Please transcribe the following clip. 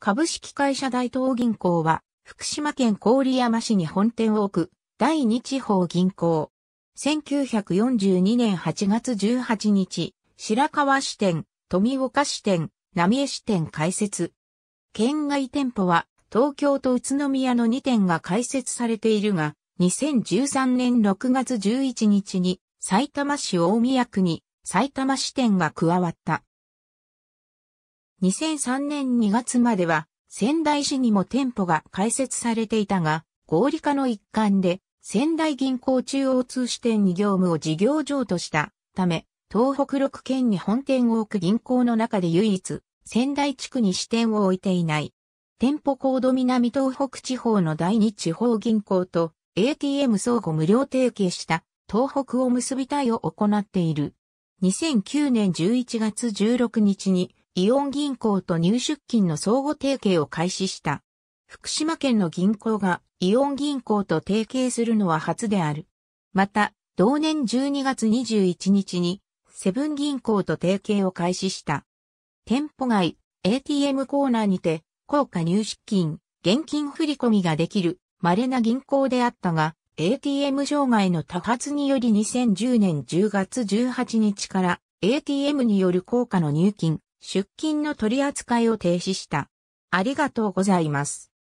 株式会社大東銀行は、福島県郡山市に本店を置く、第二地方銀行。1942年8月18日、白川支店、富岡支店、浪江支店開設。県外店舗は、東京と宇都宮の2店が開設されているが、2013年6月11日に、埼玉市大宮区に、埼玉支店が加わった。2003年2月までは仙台市にも店舗が開設されていたが、合理化の一環で仙台銀行中央通支店に業務を事業譲渡したため、東北6県に本店を置く銀行の中で唯一、仙台地区に支店を置いていない。店舗コード南東北地方の第二地方銀行と ATM 相互無料提携した東北を結びいを行っている。2009年11月16日にイオン銀行と入出金の相互提携を開始した。福島県の銀行がイオン銀行と提携するのは初である。また、同年12月21日にセブン銀行と提携を開始した。店舗外、ATM コーナーにて、高価入出金、現金振込ができる稀な銀行であったが、ATM 障害の多発により2010年10月18日から ATM による効果の入金、出勤の取り扱いを停止した。ありがとうございます。